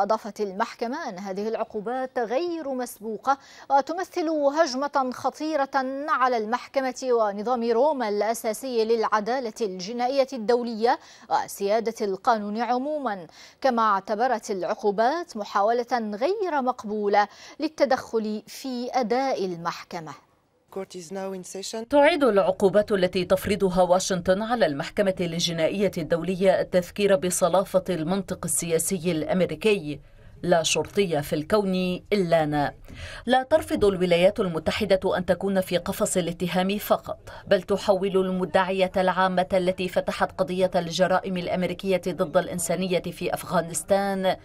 أضافت المحكمة أن هذه العقوبات غير مسبوقة وتمثل هجمة خطيرة على المحكمة ونظام روما الأساسي للعدالة الجنائية الدولية وسيادة القانون عموما كما اعتبرت العقوبات محاولة غير مقبولة للتدخل في أداء المحكمة تعيد العقوبات التي تفرضها واشنطن على المحكمة الجنائية الدولية التذكير بصلافة المنطق السياسي الأمريكي لا شرطية في الكون إلا أنا لا ترفض الولايات المتحدة أن تكون في قفص الاتهام فقط بل تحول المدعية العامة التي فتحت قضية الجرائم الأمريكية ضد الإنسانية في أفغانستان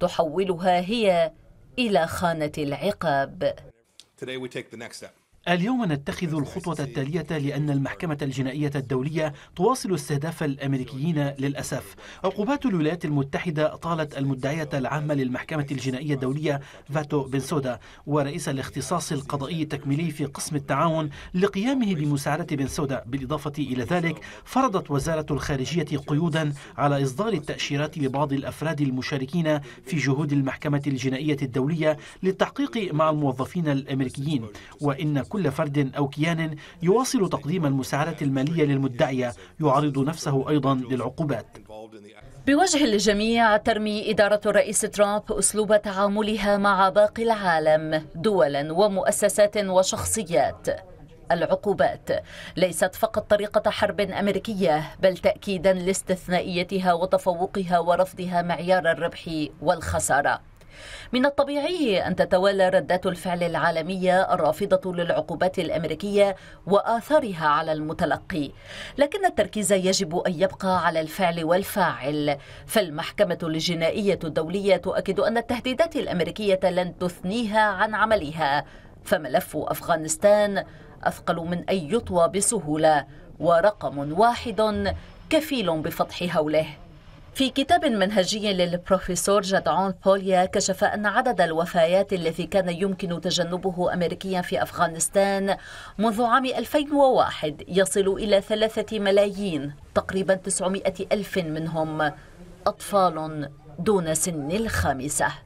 تحولها هي إلى خانة العقاب step. Today we take the next اليوم نتخذ الخطوة التالية لأن المحكمة الجنائية الدولية تواصل استهداف الأمريكيين للأسف عقوبات الولايات المتحدة طالت المدعية العامة للمحكمة الجنائية الدولية فاتو بنسودا ورئيس الاختصاص القضائي التكميلي في قسم التعاون لقيامه بمساعدة بنسودا بالإضافة إلى ذلك فرضت وزارة الخارجية قيودا على إصدار التأشيرات لبعض الأفراد المشاركين في جهود المحكمة الجنائية الدولية للتحقيق مع الموظفين الأمريكيين وإن كل كل فرد أو كيان يواصل تقديم المساعدة المالية للمدعية يعرض نفسه أيضا للعقوبات بوجه الجميع ترمي إدارة الرئيس ترامب أسلوب تعاملها مع باقي العالم دولا ومؤسسات وشخصيات العقوبات ليست فقط طريقة حرب أمريكية بل تأكيدا لاستثنائيتها وتفوقها ورفضها معيار الربح والخسارة من الطبيعي أن تتوالى ردات الفعل العالمية الرافضة للعقوبات الأمريكية وآثارها على المتلقي لكن التركيز يجب أن يبقى على الفعل والفاعل فالمحكمة الجنائية الدولية تؤكد أن التهديدات الأمريكية لن تثنيها عن عملها فملف أفغانستان أثقل من أن يطوى بسهولة ورقم واحد كفيل بفتح هوله في كتاب منهجي للبروفيسور جدعون بوليا كشف أن عدد الوفيات الذي كان يمكن تجنبه أمريكيا في أفغانستان منذ عام 2001 يصل إلى ثلاثة ملايين تقريبا 900 ألف منهم أطفال دون سن الخامسة